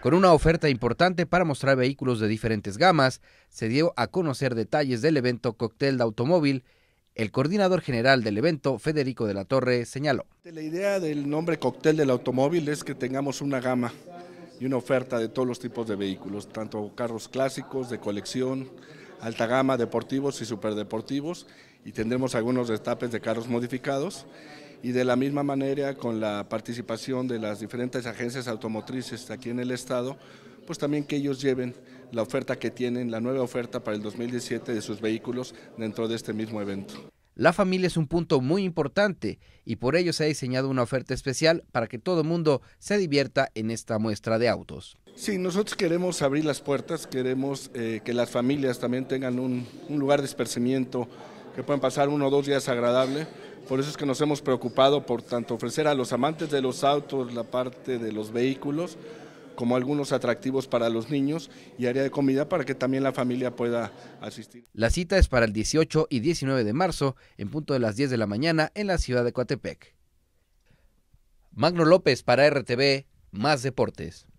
Con una oferta importante para mostrar vehículos de diferentes gamas, se dio a conocer detalles del evento Cóctel de Automóvil. El coordinador general del evento, Federico de la Torre, señaló. La idea del nombre Cóctel del Automóvil es que tengamos una gama y una oferta de todos los tipos de vehículos, tanto carros clásicos, de colección, alta gama, deportivos y superdeportivos, y tendremos algunos destapes de carros modificados y de la misma manera con la participación de las diferentes agencias automotrices aquí en el Estado, pues también que ellos lleven la oferta que tienen, la nueva oferta para el 2017 de sus vehículos dentro de este mismo evento. La familia es un punto muy importante y por ello se ha diseñado una oferta especial para que todo el mundo se divierta en esta muestra de autos. Sí, nosotros queremos abrir las puertas, queremos eh, que las familias también tengan un, un lugar de esparcimiento, que puedan pasar uno o dos días agradable por eso es que nos hemos preocupado por tanto ofrecer a los amantes de los autos la parte de los vehículos, como algunos atractivos para los niños y área de comida para que también la familia pueda asistir. La cita es para el 18 y 19 de marzo, en punto de las 10 de la mañana, en la ciudad de Coatepec. Magno López para RTV, Más Deportes.